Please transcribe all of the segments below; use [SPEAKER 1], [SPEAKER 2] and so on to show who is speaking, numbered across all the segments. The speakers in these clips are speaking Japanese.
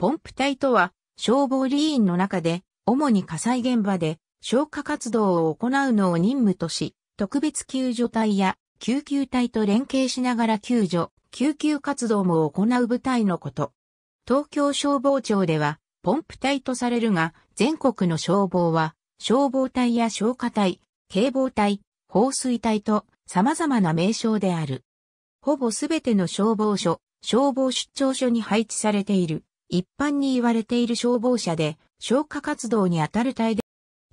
[SPEAKER 1] ポンプ隊とは、消防理員の中で、主に火災現場で、消火活動を行うのを任務とし、特別救助隊や救急隊と連携しながら救助、救急活動も行う部隊のこと。東京消防庁では、ポンプ隊とされるが、全国の消防は、消防隊や消火隊、警防隊、放水隊と様々な名称である。ほぼすべての消防署、消防出張所に配置されている。一般に言われている消防車で、消火活動に当たる隊で、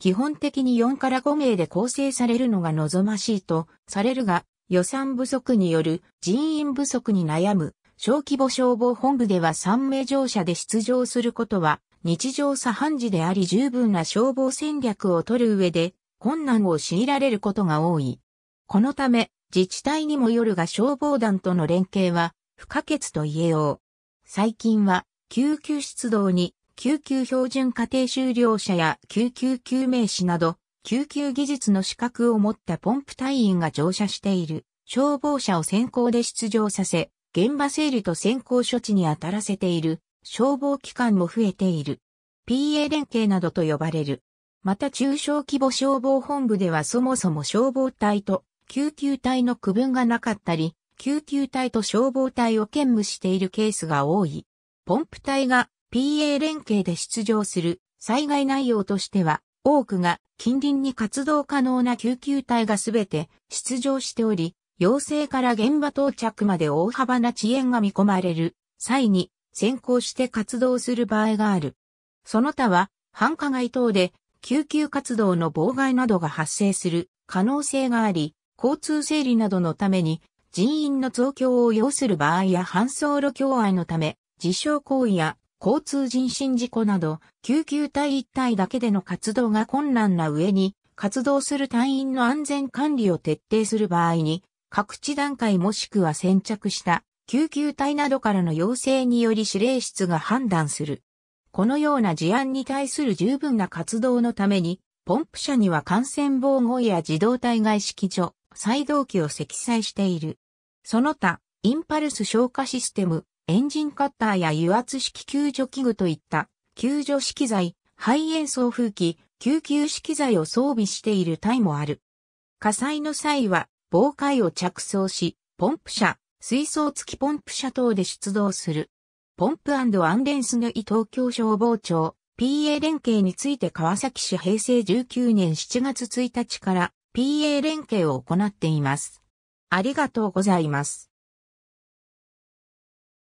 [SPEAKER 1] 基本的に4から5名で構成されるのが望ましいとされるが、予算不足による人員不足に悩む小規模消防本部では3名乗車で出場することは日常茶飯事であり十分な消防戦略を取る上で困難を強いられることが多い。このため自治体にもよるが消防団との連携は不可欠と言えよう。最近は救急出動に、救急標準家庭修了者や救急救命士など、救急技術の資格を持ったポンプ隊員が乗車している消防車を先行で出場させ、現場整理と先行処置に当たらせている消防機関も増えている。PA 連携などと呼ばれる。また中小規模消防本部ではそもそも消防隊と救急隊の区分がなかったり、救急隊と消防隊を兼務しているケースが多い。ポンプ隊が PA 連携で出場する災害内容としては、多くが近隣に活動可能な救急隊がすべて出場しており、要請から現場到着まで大幅な遅延が見込まれる際に先行して活動する場合がある。その他は繁華街等で救急活動の妨害などが発生する可能性があり、交通整理などのために人員の増強を要する場合や搬送路境愛のため自傷行為や交通人身事故など、救急隊一体だけでの活動が困難な上に、活動する隊員の安全管理を徹底する場合に、各地段階もしくは先着した救急隊などからの要請により指令室が判断する。このような事案に対する十分な活動のために、ポンプ車には感染防護や自動体外式所、再動機を積載している。その他、インパルス消火システム、エンジンカッターや油圧式救助器具といった救助式材、肺炎送風機、救急式材を装備している隊もある。火災の際は防火を着装し、ポンプ車、水槽付きポンプ車等で出動する。ポンプアンデンスヌイ東京消防庁 PA 連携について川崎市平成19年7月1日から PA 連携を行っています。ありがとうございます。